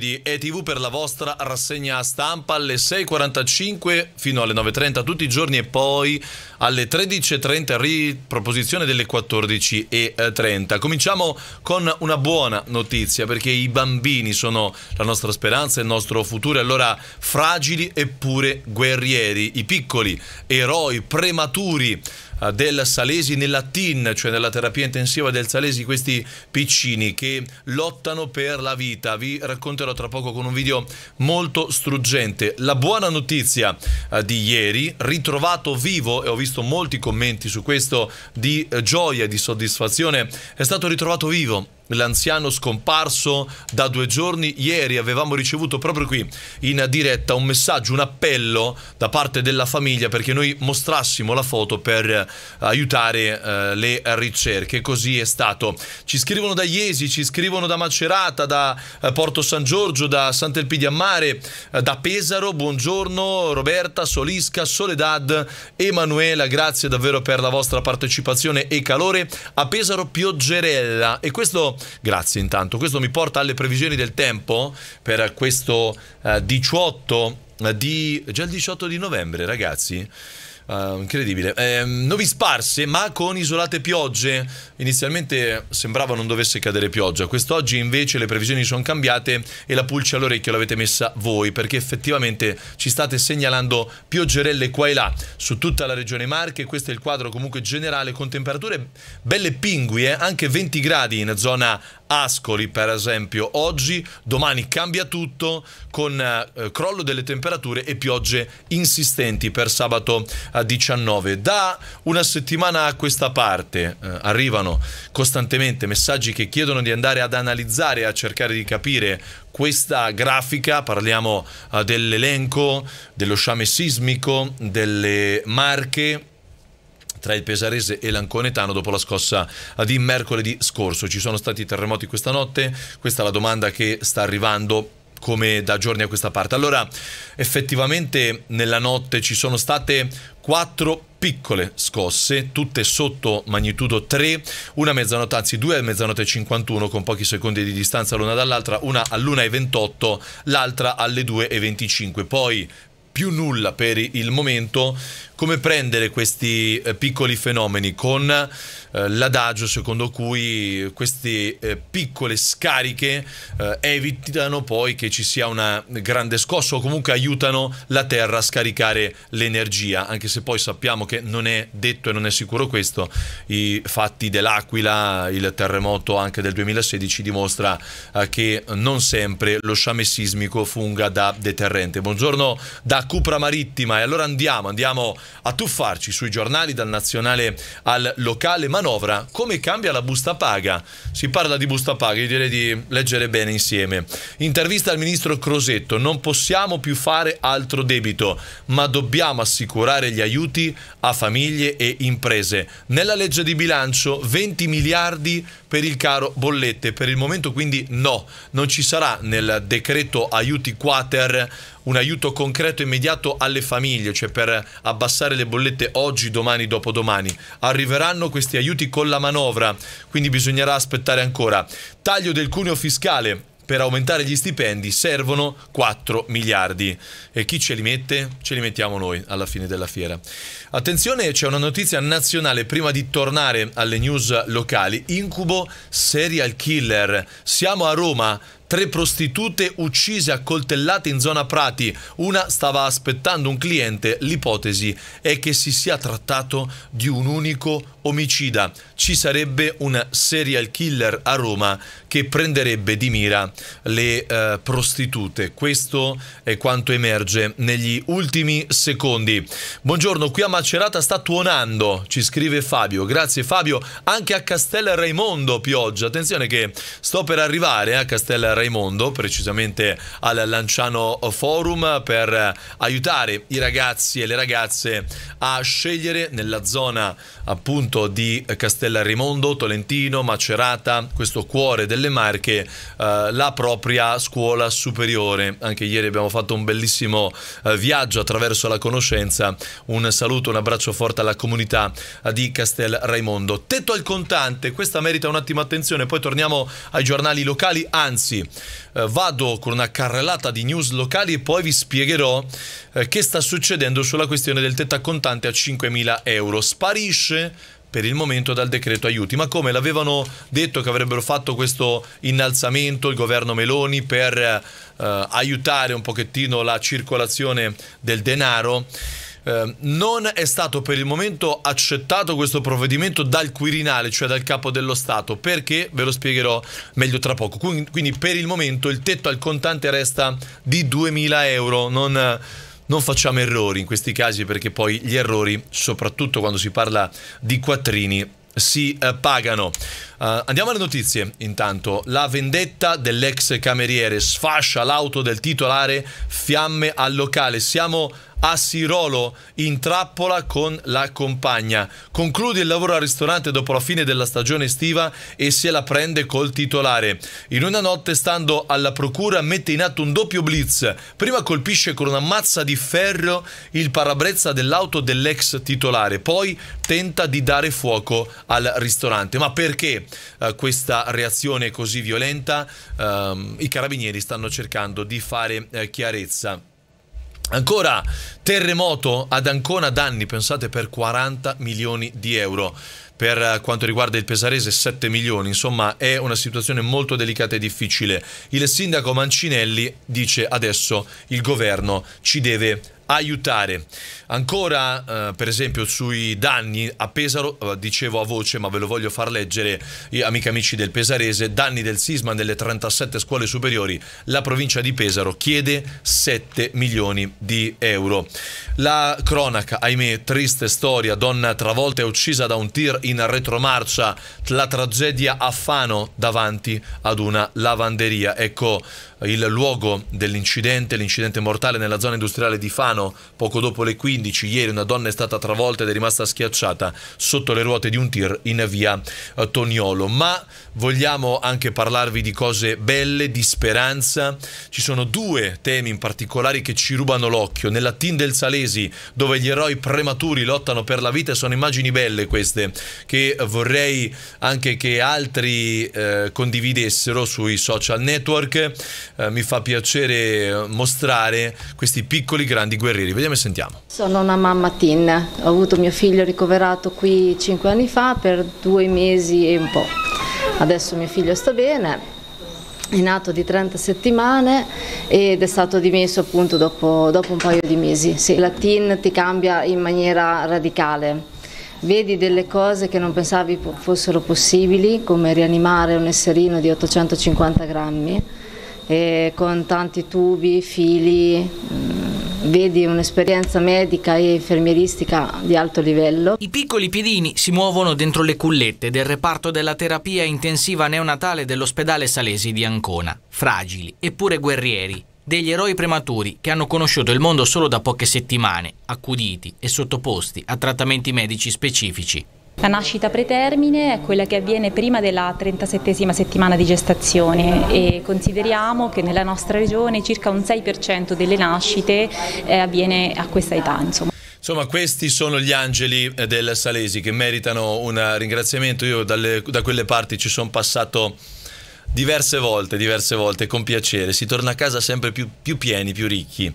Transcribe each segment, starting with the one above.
di ETV per la vostra rassegna stampa alle 6.45 fino alle 9.30 tutti i giorni e poi alle 13.30 riproposizione delle 14.30. Cominciamo con una buona notizia perché i bambini sono la nostra speranza, il nostro futuro, allora fragili eppure guerrieri, i piccoli eroi prematuri eh, del Salesi nella TIN, cioè nella terapia intensiva del Salesi, questi piccini che lottano per la vita. Vi racconterò tra poco con un video molto struggente. La buona notizia eh, di ieri, ritrovato vivo, e ho visto molti commenti su questo di eh, gioia, di soddisfazione, è stato ritrovato vivo l'anziano scomparso da due giorni. Ieri avevamo ricevuto proprio qui in diretta un messaggio, un appello da parte della famiglia perché noi mostrassimo la foto per eh, aiutare eh, le ricerche. Così è stato. Ci scrivono da Iesi, ci scrivono da Macerata, da eh, Porto San Giorgio, da Sant'Elpidio a Mare, eh, da Pesaro. Buongiorno Roberta, Solisca, Soledad, Emanuela. Grazie davvero per la vostra partecipazione e calore. A Pesaro Pioggerella. E questo Grazie intanto. Questo mi porta alle previsioni del tempo per questo eh, 18 eh, di... già il 18 di novembre ragazzi. Uh, incredibile. Eh, novi sparse, ma con isolate piogge. Inizialmente sembrava non dovesse cadere pioggia. Quest'oggi invece le previsioni sono cambiate e la pulce all'orecchio l'avete messa voi, perché effettivamente ci state segnalando pioggerelle qua e là su tutta la regione Marche. Questo è il quadro comunque generale con temperature belle pinguie, eh, anche 20 gradi in zona Ascoli per esempio oggi, domani cambia tutto con eh, crollo delle temperature e piogge insistenti per sabato 19. Da una settimana a questa parte eh, arrivano costantemente messaggi che chiedono di andare ad analizzare, a cercare di capire questa grafica, parliamo eh, dell'elenco, dello sciame sismico, delle marche tra il Pesarese e l'Anconetano dopo la scossa di mercoledì scorso. Ci sono stati terremoti questa notte? Questa è la domanda che sta arrivando come da giorni a questa parte. Allora, effettivamente nella notte ci sono state quattro piccole scosse, tutte sotto magnitudo 3, una a mezzanotte, anzi due a mezzanotte e 51 con pochi secondi di distanza l'una dall'altra, una all'1.28, l'altra alle 2.25. Poi più nulla per il momento, come prendere questi eh, piccoli fenomeni con eh, l'adagio secondo cui queste eh, piccole scariche eh, evitano poi che ci sia una grande scossa o comunque aiutano la Terra a scaricare l'energia, anche se poi sappiamo che non è detto e non è sicuro questo, i fatti dell'Aquila, il terremoto anche del 2016 dimostra eh, che non sempre lo sciame sismico funga da deterrente. Buongiorno da Cupra Marittima e allora andiamo, andiamo a tuffarci sui giornali dal nazionale al locale manovra come cambia la busta paga. Si parla di busta paga, io direi di leggere bene insieme. Intervista al ministro Crosetto, non possiamo più fare altro debito, ma dobbiamo assicurare gli aiuti a famiglie e imprese. Nella legge di bilancio 20 miliardi per il caro bollette, per il momento quindi no, non ci sarà nel decreto aiuti quater un aiuto concreto e immediato alle famiglie, cioè per abbassare le bollette oggi, domani, dopodomani. Arriveranno questi aiuti con la manovra, quindi bisognerà aspettare ancora. Taglio del cuneo fiscale. Per aumentare gli stipendi servono 4 miliardi. E chi ce li mette? Ce li mettiamo noi alla fine della fiera. Attenzione, c'è una notizia nazionale prima di tornare alle news locali. Incubo serial killer. Siamo a Roma, tre prostitute uccise a coltellate in zona Prati. Una stava aspettando un cliente. L'ipotesi è che si sia trattato di un unico omicida. Ci sarebbe un serial killer a Roma che prenderebbe di mira le eh, prostitute. Questo è quanto emerge negli ultimi secondi. Buongiorno, qui a Macerata sta tuonando, ci scrive Fabio. Grazie Fabio, anche a Castel Raimondo pioggia. Attenzione che sto per arrivare eh, a Castel Raimondo Raimondo, precisamente al Lanciano Forum, per aiutare i ragazzi e le ragazze a scegliere nella zona appunto di Castella Raimondo, Tolentino, Macerata, questo cuore delle Marche, eh, la propria scuola superiore. Anche ieri abbiamo fatto un bellissimo eh, viaggio attraverso la conoscenza. Un saluto, un abbraccio forte alla comunità eh, di Castel Raimondo. Tetto al contante, questa merita un attimo attenzione, poi torniamo ai giornali locali, anzi eh, vado con una carrellata di news locali e poi vi spiegherò eh, che sta succedendo sulla questione del tetto a contante a 5.000 euro. Sparisce per il momento dal decreto aiuti. Ma come l'avevano detto che avrebbero fatto questo innalzamento il governo Meloni per eh, aiutare un pochettino la circolazione del denaro? Ehm, non è stato per il momento accettato questo provvedimento dal Quirinale, cioè dal capo dello Stato, perché ve lo spiegherò meglio tra poco. Quindi, quindi per il momento il tetto al contante resta di 2.000 euro, non non facciamo errori in questi casi perché poi gli errori, soprattutto quando si parla di quattrini, si eh, pagano. Uh, andiamo alle notizie. Intanto, la vendetta dell'ex cameriere sfascia l'auto del titolare, fiamme al locale. Siamo a Sirolo in trappola con la compagna. Conclude il lavoro al ristorante dopo la fine della stagione estiva e se la prende col titolare. In una notte, stando alla procura, mette in atto un doppio blitz. Prima colpisce con una mazza di ferro il parabrezza dell'auto dell'ex titolare, poi tenta di dare fuoco al ristorante. Ma perché eh, questa reazione così violenta? Eh, I carabinieri stanno cercando di fare eh, chiarezza. Ancora terremoto ad Ancona, danni pensate per 40 milioni di euro. Per eh, quanto riguarda il Pesarese 7 milioni, insomma è una situazione molto delicata e difficile. Il sindaco Mancinelli dice adesso il governo ci deve aiutare. Ancora, eh, per esempio, sui danni a Pesaro, eh, dicevo a voce, ma ve lo voglio far leggere, amici amici del Pesarese, danni del sisma nelle 37 scuole superiori, la provincia di Pesaro chiede 7 milioni di euro. La cronaca, ahimè, triste storia, donna travolta e uccisa da un tir in retromarcia, la tragedia a Fano davanti ad una lavanderia. Ecco, il luogo dell'incidente, l'incidente mortale nella zona industriale di Fano poco dopo le 15. Ieri una donna è stata travolta ed è rimasta schiacciata sotto le ruote di un tir in via eh, Toniolo. Ma vogliamo anche parlarvi di cose belle, di speranza. Ci sono due temi in particolare che ci rubano l'occhio. Nella team del Salesi, dove gli eroi prematuri lottano per la vita, sono immagini belle queste che vorrei anche che altri eh, condividessero sui social network eh, mi fa piacere mostrare questi piccoli grandi guerrieri. Vediamo e sentiamo. Sono una mamma teen, ho avuto mio figlio ricoverato qui cinque anni fa per due mesi e un po'. Adesso mio figlio sta bene, è nato di 30 settimane ed è stato dimesso appunto dopo, dopo un paio di mesi. Sì, la TIN ti cambia in maniera radicale. Vedi delle cose che non pensavi fossero possibili, come rianimare un esserino di 850 grammi, eh, con tanti tubi, fili, mm, vedi un'esperienza medica e infermieristica di alto livello. I piccoli piedini si muovono dentro le cullette del reparto della terapia intensiva neonatale dell'ospedale Salesi di Ancona, fragili eppure guerrieri, degli eroi prematuri che hanno conosciuto il mondo solo da poche settimane, accuditi e sottoposti a trattamenti medici specifici. La nascita pretermine è quella che avviene prima della 37 settimana di gestazione e consideriamo che nella nostra regione circa un 6% delle nascite eh, avviene a questa età. Insomma. Insomma, questi sono gli angeli eh, del Salesi che meritano un ringraziamento. Io dalle, da quelle parti ci sono passato diverse volte, diverse volte, con piacere. Si torna a casa sempre più, più pieni, più ricchi.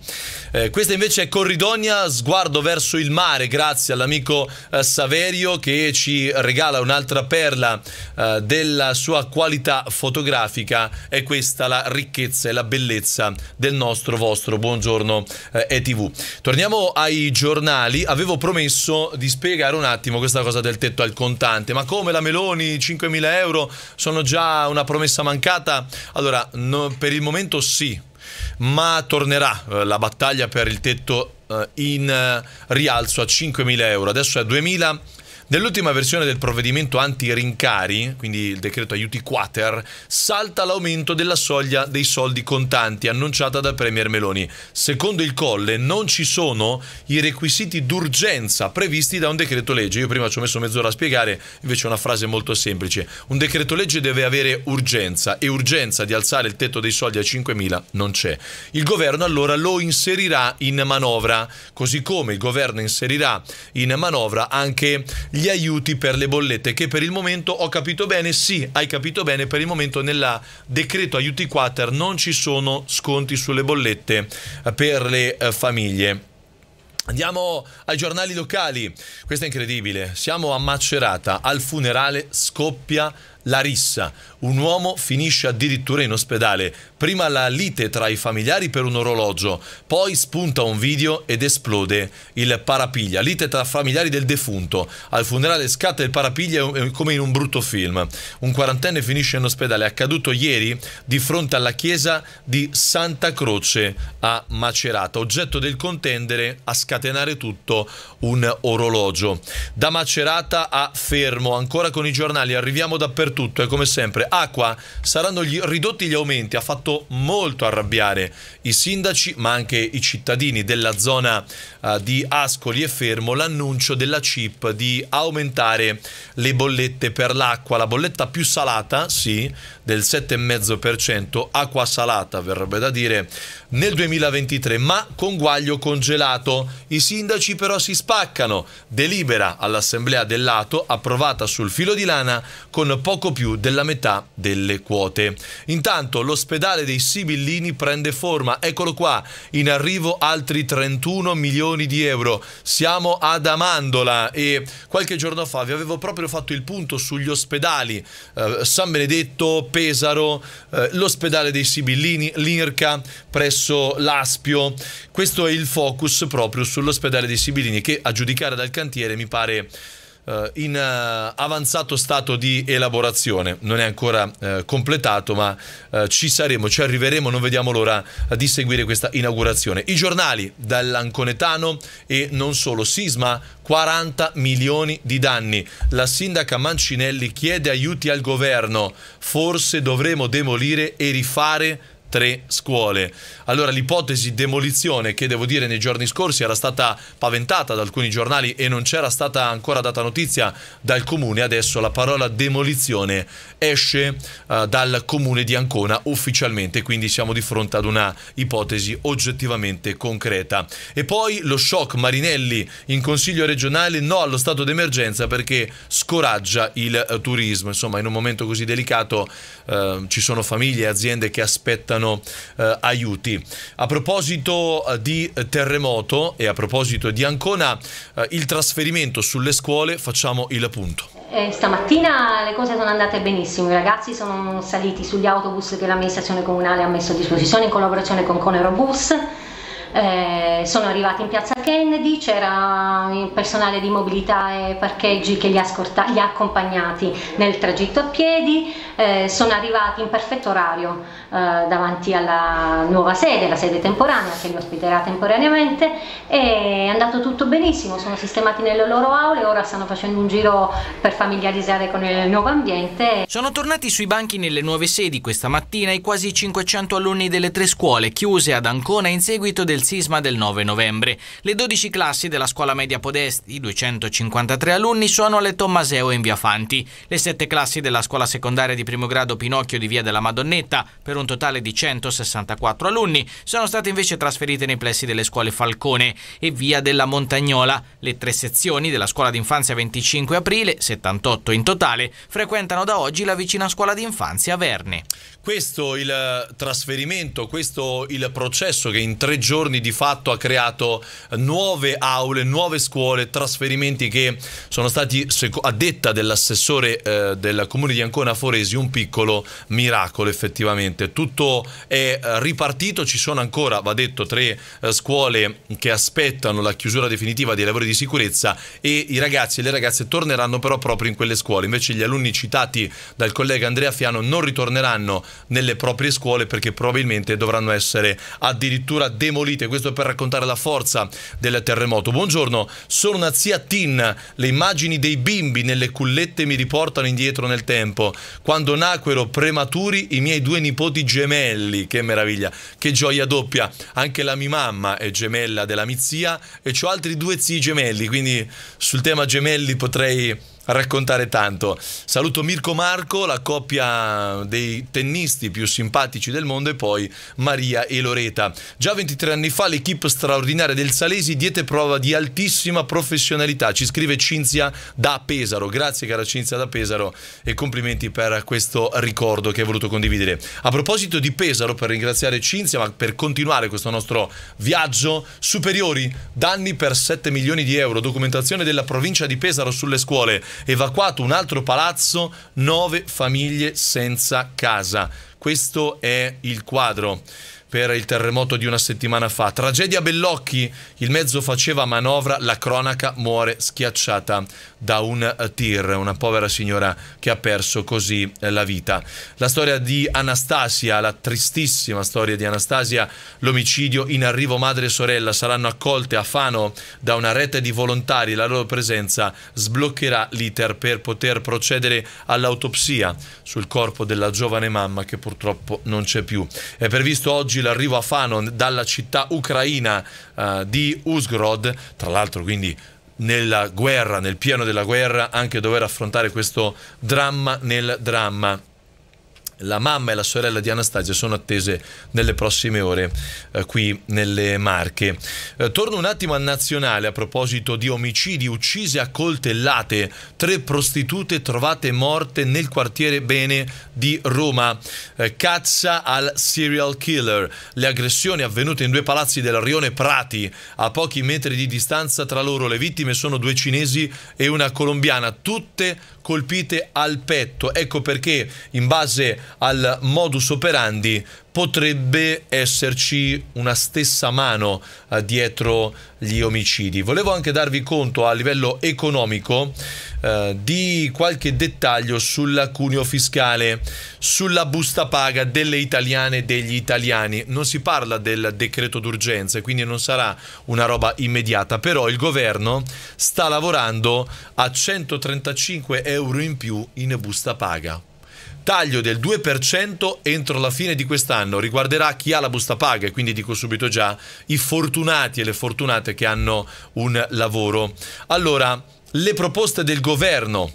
Eh, questa invece è Corridonia, sguardo verso il mare, grazie all'amico eh, Saverio che ci regala un'altra perla eh, della sua qualità fotografica. È questa la ricchezza e la bellezza del nostro vostro buongiorno ETV. Eh, Torniamo ai giornali. Avevo promesso di spiegare un attimo questa cosa del tetto al contante, ma come la Meloni 5.000 euro sono già una promessa mancata? Allora, no, per il momento sì, ma tornerà eh, la battaglia per il tetto eh, in eh, rialzo a 5.000 euro. Adesso è a 2.000 Nell'ultima versione del provvedimento anti-rincari, quindi il decreto aiuti quater, salta l'aumento della soglia dei soldi contanti annunciata dal Premier Meloni. Secondo il Colle non ci sono i requisiti d'urgenza previsti da un decreto legge. Io prima ci ho messo mezz'ora a spiegare, invece è una frase molto semplice. Un decreto legge deve avere urgenza e urgenza di alzare il tetto dei soldi a 5.000 non c'è. Il governo allora lo inserirà in manovra, così come il governo inserirà in manovra anche gli aiuti per le bollette, che per il momento ho capito bene, sì, hai capito bene, per il momento nella decreto aiuti quater non ci sono sconti sulle bollette eh, per le eh, famiglie. Andiamo ai giornali locali, questo è incredibile, siamo a Macerata, al funerale scoppia Larissa, un uomo finisce addirittura in ospedale, prima la lite tra i familiari per un orologio, poi spunta un video ed esplode il parapiglia, lite tra familiari del defunto, al funerale scatta il parapiglia eh, come in un brutto film, un quarantenne finisce in ospedale, accaduto ieri di fronte alla chiesa di Santa Croce a Macerata, oggetto del contendere a scatenare tutto un orologio. Da Macerata a Fermo, ancora con i giornali, arriviamo dappertutto tutto è come sempre acqua saranno gli, ridotti gli aumenti, ha fatto molto arrabbiare i sindaci ma anche i cittadini della zona uh, di Ascoli e Fermo l'annuncio della CIP di aumentare le bollette per l'acqua, la bolletta più salata, sì, del 7,5%, acqua salata verrebbe da dire, nel 2023, ma con guaglio congelato. I sindaci però si spaccano. Delibera all'Assemblea del Lato, approvata sul filo di lana con poco più della metà delle quote. Intanto l'ospedale dei Sibillini prende forma. Eccolo qua, in arrivo altri 31 milioni di euro. Siamo ad Amandola e qualche giorno fa vi avevo proprio fatto il punto sugli ospedali eh, San Benedetto, Pesaro, eh, l'ospedale dei Sibillini, l'IRCA, presso verso l'Aspio. Questo è il focus proprio sull'ospedale di Sibilini che a giudicare dal cantiere mi pare eh, in eh, avanzato stato di elaborazione. Non è ancora eh, completato ma eh, ci saremo, ci arriveremo, non vediamo l'ora di seguire questa inaugurazione. I giornali dall'Anconetano e non solo, sisma 40 milioni di danni. La sindaca Mancinelli chiede aiuti al governo. Forse dovremo demolire e rifare tre scuole. Allora l'ipotesi demolizione che devo dire nei giorni scorsi era stata paventata da alcuni giornali e non c'era stata ancora data notizia dal comune, adesso la parola demolizione esce uh, dal comune di Ancona ufficialmente, quindi siamo di fronte ad una ipotesi oggettivamente concreta. E poi lo shock Marinelli in consiglio regionale no allo stato d'emergenza perché scoraggia il eh, turismo, insomma in un momento così delicato uh, ci sono famiglie e aziende che aspettano arrivano eh, aiuti. A proposito eh, di terremoto e a proposito di Ancona, eh, il trasferimento sulle scuole, facciamo il punto. Eh, stamattina le cose sono andate benissimo, i ragazzi sono saliti sugli autobus che l'amministrazione comunale ha messo a disposizione in collaborazione con Conero Bus eh, sono arrivati in piazza Kennedy, c'era il personale di mobilità e parcheggi che li ha, scorta- li ha accompagnati nel tragitto a piedi, eh, sono arrivati in perfetto orario eh, davanti alla nuova sede, la sede temporanea che li ospiterà temporaneamente e è andato tutto benissimo, sono sistemati nelle loro aule, ora stanno facendo un giro per familiarizzare con il nuovo ambiente. Sono tornati sui banchi nelle nuove sedi questa mattina i quasi 500 alunni delle tre scuole chiuse ad Ancona in seguito del sisma del 9 novembre. Le 12 classi della scuola media Podesti, 253 alunni, sono alle Tommaseo in via Fanti, le 7 classi della scuola secondaria di primo grado Pinocchio di via della Madonnetta, per un totale di 164 alunni, sono state invece trasferite nei plessi delle scuole Falcone e via della Montagnola. Le tre sezioni della scuola d'infanzia 25 aprile, 78 in totale, frequentano da oggi la vicina scuola d'infanzia Verne. Questo il eh, trasferimento, questo il processo che in tre giorni anni di fatto ha creato nuove aule, nuove scuole, trasferimenti che sono stati, a detta dell'assessore eh, del comune di Ancona Foresi, un piccolo miracolo effettivamente. Tutto è eh, ripartito, ci sono ancora, va detto, tre eh, scuole che aspettano la chiusura definitiva dei lavori di sicurezza e i ragazzi e le ragazze torneranno però proprio in quelle scuole. Invece gli alunni citati dal collega Andrea Fiano non ritorneranno nelle proprie scuole perché probabilmente dovranno essere addirittura demoliti Saudita e questo per raccontare la forza del terremoto. Buongiorno, sono una zia Tin, le immagini dei bimbi nelle cullette mi riportano indietro nel tempo, quando nacquero prematuri i miei due nipoti gemelli, che meraviglia, che gioia doppia, anche la mia mamma è gemella della mia zia e ho altri due zii gemelli, quindi sul tema gemelli potrei raccontare tanto. Saluto Mirko Marco, la coppia dei tennisti più simpatici del mondo e poi Maria e Loreta. Già 23 anni fa l'equipe straordinaria del Salesi diede prova di altissima professionalità, ci scrive Cinzia da Pesaro. Grazie cara Cinzia da Pesaro e complimenti per questo ricordo che hai voluto condividere. A proposito di Pesaro, per ringraziare Cinzia, ma per continuare questo nostro viaggio, superiori, danni per 7 milioni di euro, documentazione della provincia di Pesaro sulle scuole evacuato un altro palazzo, nove famiglie senza casa. Questo è il quadro per il terremoto di una settimana fa. Tragedia Bellocchi, il mezzo faceva manovra, la cronaca muore schiacciata da un eh, tir, una povera signora che ha perso così eh, la vita. La storia di Anastasia, la tristissima storia di Anastasia, l'omicidio in arrivo madre e sorella saranno accolte a Fano da una rete di volontari, la loro presenza sbloccherà l'iter per poter procedere all'autopsia sul corpo della giovane mamma che purtroppo non c'è più. È previsto oggi l'arrivo a Fano dalla città ucraina uh, di Uzgorod, tra l'altro quindi nella guerra, nel piano della guerra, anche dover affrontare questo dramma nel dramma la mamma e la sorella di Anastasia sono attese nelle prossime ore eh, qui nelle Marche. Eh, torno un attimo al nazionale a proposito di omicidi uccise a coltellate, tre prostitute trovate morte nel quartiere Bene di Roma. Eh, caccia al serial killer. Le aggressioni avvenute in due palazzi del rione Prati a pochi metri di distanza tra loro. Le vittime sono due cinesi e una colombiana, tutte colpite al petto. Ecco perché in base a al modus operandi potrebbe esserci una stessa mano eh, dietro gli omicidi. Volevo anche darvi conto a livello economico eh, di qualche dettaglio cuneo fiscale, sulla busta paga delle italiane e degli italiani. Non si parla del decreto d'urgenza, quindi non sarà una roba immediata, però il governo sta lavorando a 135 euro in più in busta paga taglio del 2% entro la fine di quest'anno riguarderà chi ha la busta paga e quindi dico subito già i fortunati e le fortunate che hanno un lavoro. Allora, le proposte del governo.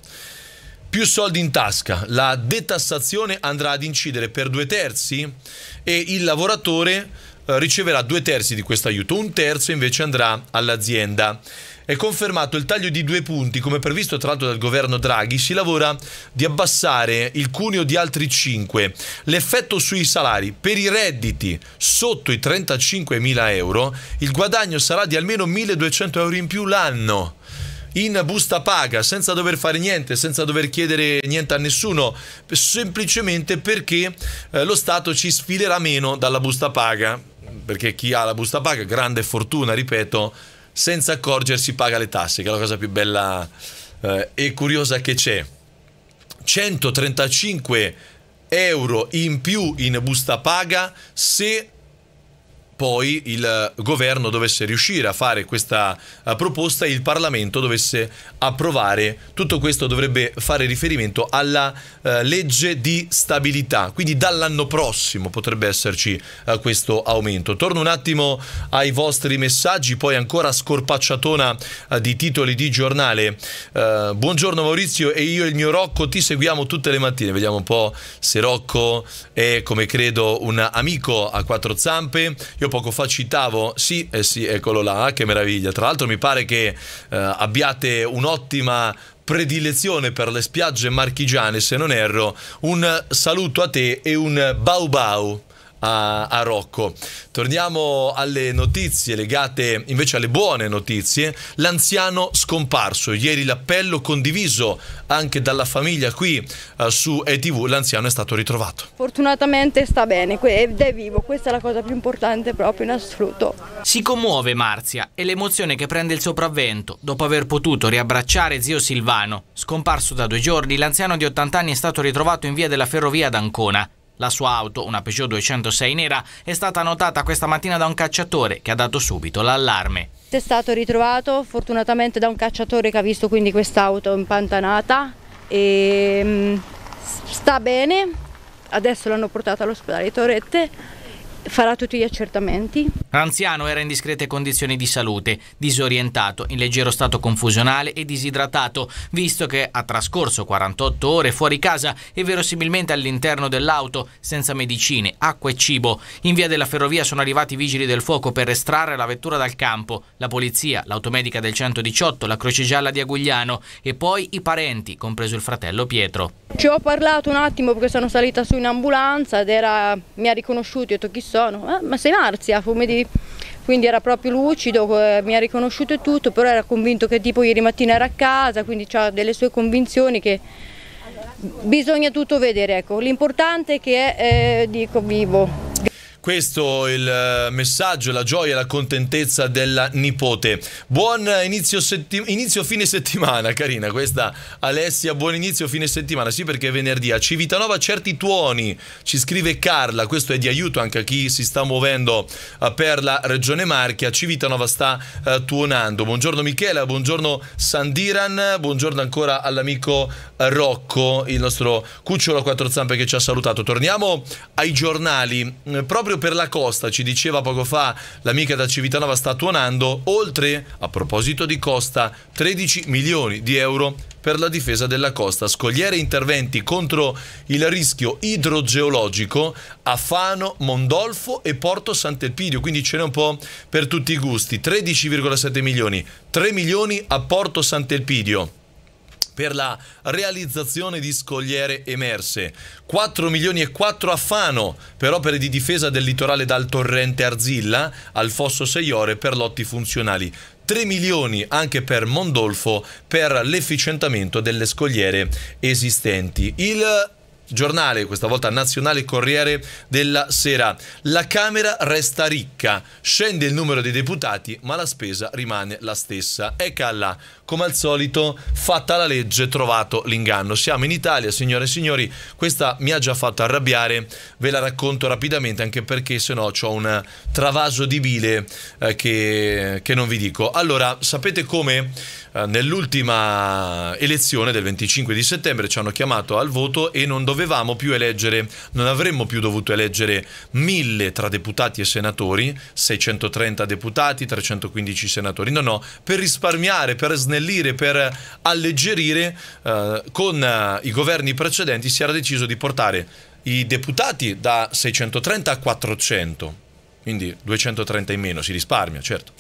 Più soldi in tasca, la detassazione andrà ad incidere per due terzi e il lavoratore eh, riceverà due terzi di questo aiuto, un terzo invece andrà all'azienda. È confermato il taglio di due punti, come previsto tra l'altro dal governo Draghi, si lavora di abbassare il cuneo di altri cinque. L'effetto sui salari per i redditi sotto i 35.000 euro, il guadagno sarà di almeno 1.200 euro in più l'anno in busta paga, senza dover fare niente, senza dover chiedere niente a nessuno, semplicemente perché eh, lo Stato ci sfiderà meno dalla busta paga, perché chi ha la busta paga, grande fortuna, ripeto, senza accorgersi paga le tasse, che è la cosa più bella eh, e curiosa che c'è. 135 euro in più in busta paga se poi il eh, governo dovesse riuscire a fare questa eh, proposta e il Parlamento dovesse approvare. Tutto questo dovrebbe fare riferimento alla eh, legge di stabilità, quindi dall'anno prossimo potrebbe esserci eh, questo aumento. Torno un attimo ai vostri messaggi, poi ancora scorpacciatona eh, di titoli di giornale. Eh, buongiorno Maurizio e io e il mio Rocco ti seguiamo tutte le mattine, vediamo un po' se Rocco è come credo un amico a quattro zampe. Io poco fa citavo, sì, eh sì, eccolo là, che meraviglia. Tra l'altro mi pare che eh, abbiate un'ottima predilezione per le spiagge marchigiane, se non erro. Un saluto a te e un bau bau a, a, Rocco. Torniamo alle notizie legate invece alle buone notizie. L'anziano scomparso, ieri l'appello condiviso anche dalla famiglia qui uh, su ETV, l'anziano è stato ritrovato. Fortunatamente sta bene ed è vivo, questa è la cosa più importante proprio in assoluto. Si commuove Marzia e l'emozione che prende il sopravvento dopo aver potuto riabbracciare zio Silvano. Scomparso da due giorni, l'anziano di 80 anni è stato ritrovato in via della ferrovia ad Ancona. La sua auto, una Peugeot 206 nera, è stata notata questa mattina da un cacciatore che ha dato subito l'allarme. È stato ritrovato fortunatamente da un cacciatore che ha visto quindi quest'auto impantanata e mm, sta bene, adesso l'hanno portata all'ospedale di Torrette farà tutti gli accertamenti. L'anziano era in discrete condizioni di salute, disorientato, in leggero stato confusionale e disidratato, visto che ha trascorso 48 ore fuori casa e verosimilmente all'interno dell'auto, senza medicine, acqua e cibo. In via della ferrovia sono arrivati i vigili del fuoco per estrarre la vettura dal campo, la polizia, l'automedica del 118, la Croce Gialla di Agugliano e poi i parenti, compreso il fratello Pietro. Ci ho parlato un attimo perché sono salita su in ambulanza ed era, mi ha riconosciuto e ho detto chi sono? Eh, ma sei Marzia, come di... Quindi era proprio lucido, eh, mi ha riconosciuto e tutto, però era convinto che tipo ieri mattina era a casa, quindi ha delle sue convinzioni che bisogna tutto vedere. Ecco. L'importante è che è, eh, dico, vivo. Questo è il eh, messaggio, la gioia e la contentezza della nipote. Buon inizio, inizio, fine settimana, carina questa Alessia, buon inizio fine settimana, sì perché è venerdì. A Civitanova certi tuoni, ci scrive Carla, questo è di aiuto anche a chi si sta muovendo eh, per la Regione Marchia. Civitanova sta uh, tuonando. Buongiorno Michela, buongiorno Sandiran, buongiorno ancora all'amico Rocco, il nostro cucciolo a quattro zampe che ci ha salutato. Torniamo ai giornali. Mm, proprio proprio per la costa, ci diceva poco fa l'amica da Civitanova sta tuonando, oltre, a proposito di costa, 13 milioni di euro per la difesa della costa, scogliere interventi contro il rischio idrogeologico a Fano, Mondolfo e Porto Sant'Elpidio, quindi ce n'è un po' per tutti i gusti, 13,7 milioni, 3 milioni a Porto Sant'Elpidio per la realizzazione di scogliere emerse, 4 milioni e 4 a Fano per opere di difesa del litorale dal torrente Arzilla al fosso Seiore per lotti funzionali. 3 milioni anche per Mondolfo per l'efficientamento delle scogliere esistenti. Il giornale, questa volta nazionale Corriere della Sera. La Camera resta ricca, scende il numero dei deputati, ma la spesa rimane la stessa. Ecco alla come al solito, fatta la legge, trovato l'inganno. Siamo in Italia, signore e signori, questa mi ha già fatto arrabbiare, ve la racconto rapidamente anche perché se no ho un travaso di bile eh, che, che non vi dico. Allora, sapete come eh, nell'ultima elezione del 25 di settembre ci hanno chiamato al voto e non dovevamo più eleggere, non avremmo più dovuto eleggere mille tra deputati e senatori, 630 deputati, 315 senatori, no no, per risparmiare, per snellire snellire, per alleggerire, eh, con eh, i governi precedenti si era deciso di portare i deputati da 630 a 400, quindi 230 in meno, si risparmia, certo.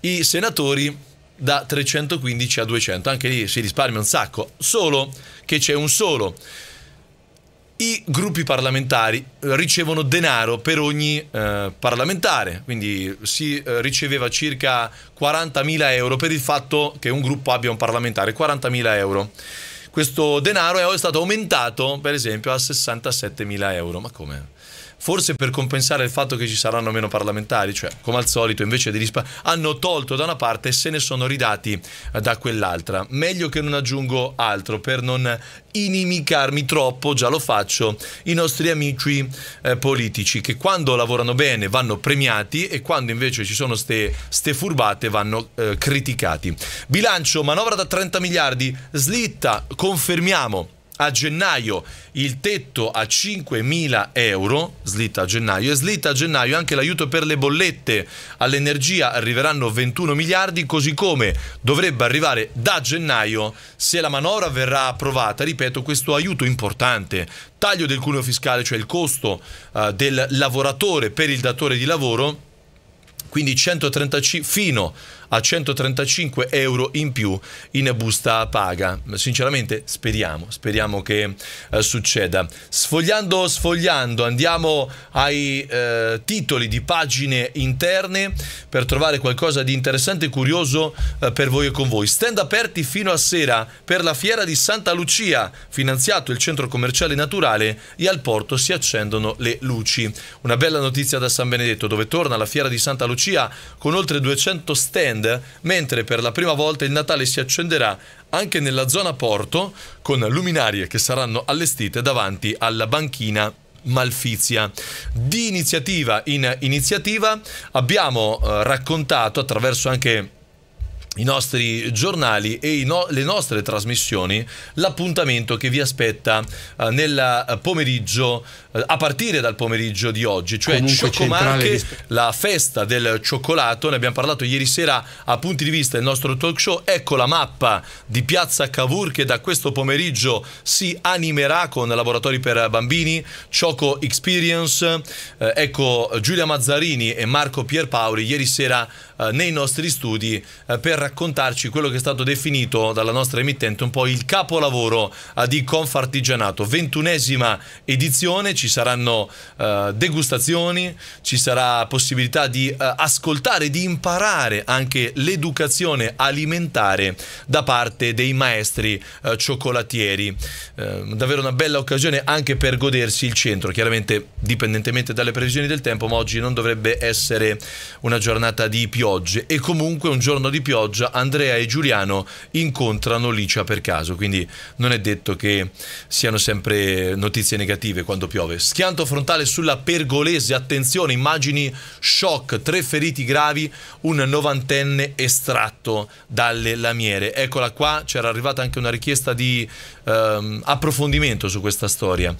I senatori da 315 a 200, anche lì si risparmia un sacco, solo che c'è un solo i gruppi parlamentari eh, ricevono denaro per ogni eh, parlamentare, quindi eh, si eh, riceveva circa 40.000 euro per il fatto che un gruppo abbia un parlamentare, 40.000 euro. Questo denaro è stato aumentato per esempio a 67.000 euro, ma come? forse per compensare il fatto che ci saranno meno parlamentari, cioè come al solito invece di risparmiare, hanno tolto da una parte e se ne sono ridati eh, da quell'altra. Meglio che non aggiungo altro per non inimicarmi troppo, già lo faccio, i nostri amici eh, politici che quando lavorano bene vanno premiati e quando invece ci sono ste, ste furbate vanno eh, criticati. Bilancio, manovra da 30 miliardi, slitta, confermiamo a gennaio il tetto a 5.000 euro, slitta a gennaio, e slitta a gennaio anche l'aiuto per le bollette all'energia, arriveranno 21 miliardi, così come dovrebbe arrivare da gennaio, se la manovra verrà approvata, ripeto, questo aiuto importante, taglio del cuneo fiscale, cioè il costo uh, del lavoratore per il datore di lavoro, quindi 135 fino a 135 euro in più in busta paga. Sinceramente speriamo, speriamo che eh, succeda. Sfogliando, sfogliando, andiamo ai eh, titoli di pagine interne per trovare qualcosa di interessante e curioso eh, per voi e con voi. Stand aperti fino a sera per la fiera di Santa Lucia, finanziato il centro commerciale naturale e al porto si accendono le luci. Una bella notizia da San Benedetto dove torna la fiera di Santa Lucia con oltre 200 stand Islander, mentre per la prima volta il Natale si accenderà anche nella zona porto con luminarie che saranno allestite davanti alla banchina Malfizia. Di iniziativa in iniziativa abbiamo eh, raccontato attraverso anche i nostri giornali e no le nostre trasmissioni l'appuntamento che vi aspetta eh, nel eh, pomeriggio eh, a partire dal pomeriggio di oggi cioè Comunque Ciocomarche la festa del cioccolato ne abbiamo parlato ieri sera a punti di vista del nostro talk show ecco la mappa di piazza Cavour che da questo pomeriggio si animerà con laboratori per bambini Cioco Experience eh, ecco Giulia Mazzarini e Marco Pierpauri ieri sera eh, nei nostri studi eh, per raccontarci quello che è stato definito dalla nostra emittente un po' il capolavoro eh, di Confartigianato, ventunesima edizione, ci saranno eh, degustazioni, ci sarà possibilità di eh, ascoltare, di imparare anche l'educazione alimentare da parte dei maestri eh, cioccolatieri. Eh, davvero una bella occasione anche per godersi il centro, chiaramente dipendentemente dalle previsioni del tempo, ma oggi non dovrebbe essere una giornata di piogge e comunque un giorno di pioggia Foggia, Andrea e Giuliano incontrano Licia per caso, quindi non è detto che siano sempre notizie negative quando piove. Schianto frontale sulla Pergolese, attenzione, immagini shock, tre feriti gravi, un novantenne estratto dalle lamiere. Eccola qua, c'era arrivata anche una richiesta di ehm, approfondimento su questa storia.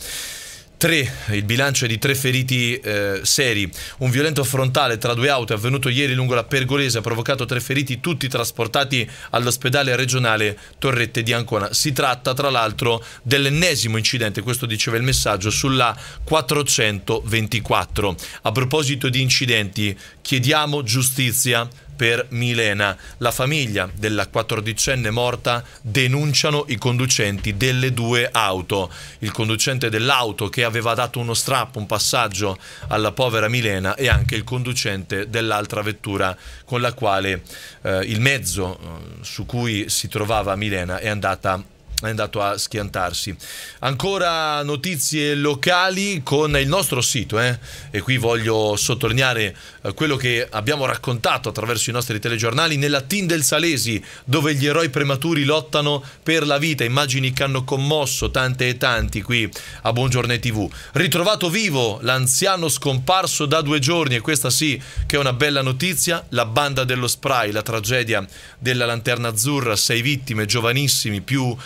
Tre, il bilancio è di tre feriti eh, seri. Un violento frontale tra due auto è avvenuto ieri lungo la Pergolese, ha provocato tre feriti, tutti trasportati all'ospedale regionale Torrette di Ancona. Si tratta tra l'altro dell'ennesimo incidente, questo diceva il messaggio, sulla 424. A proposito di incidenti, chiediamo giustizia per Milena. La famiglia della quattordicenne morta denunciano i conducenti delle due auto. Il conducente dell'auto che aveva dato uno strappo, un passaggio alla povera Milena e anche il conducente dell'altra vettura con la quale eh, il mezzo eh, su cui si trovava Milena è andata è andato a schiantarsi. Ancora notizie locali con il nostro sito eh? e qui voglio sottolineare eh, quello che abbiamo raccontato attraverso i nostri telegiornali nella team del Salesi dove gli eroi prematuri lottano per la vita, immagini che hanno commosso tante e tanti qui a Buongiorno TV. Ritrovato vivo l'anziano scomparso da due giorni e questa sì che è una bella notizia, la banda dello spray, la tragedia della lanterna azzurra, sei vittime giovanissimi più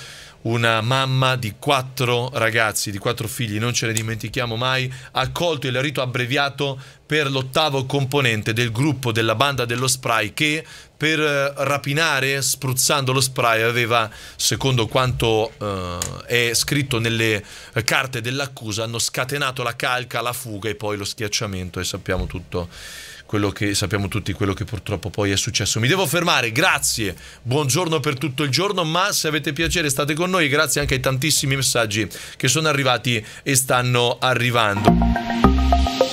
una mamma di quattro ragazzi, di quattro figli, non ce ne dimentichiamo mai, ha accolto il rito abbreviato per l'ottavo componente del gruppo della banda dello spray che per eh, rapinare spruzzando lo spray aveva, secondo quanto eh, è scritto nelle eh, carte dell'accusa, hanno scatenato la calca, la fuga e poi lo schiacciamento e sappiamo tutto quello che sappiamo tutti, quello che purtroppo poi è successo. Mi devo fermare, grazie, buongiorno per tutto il giorno, ma se avete piacere state con noi, grazie anche ai tantissimi messaggi che sono arrivati e stanno arrivando.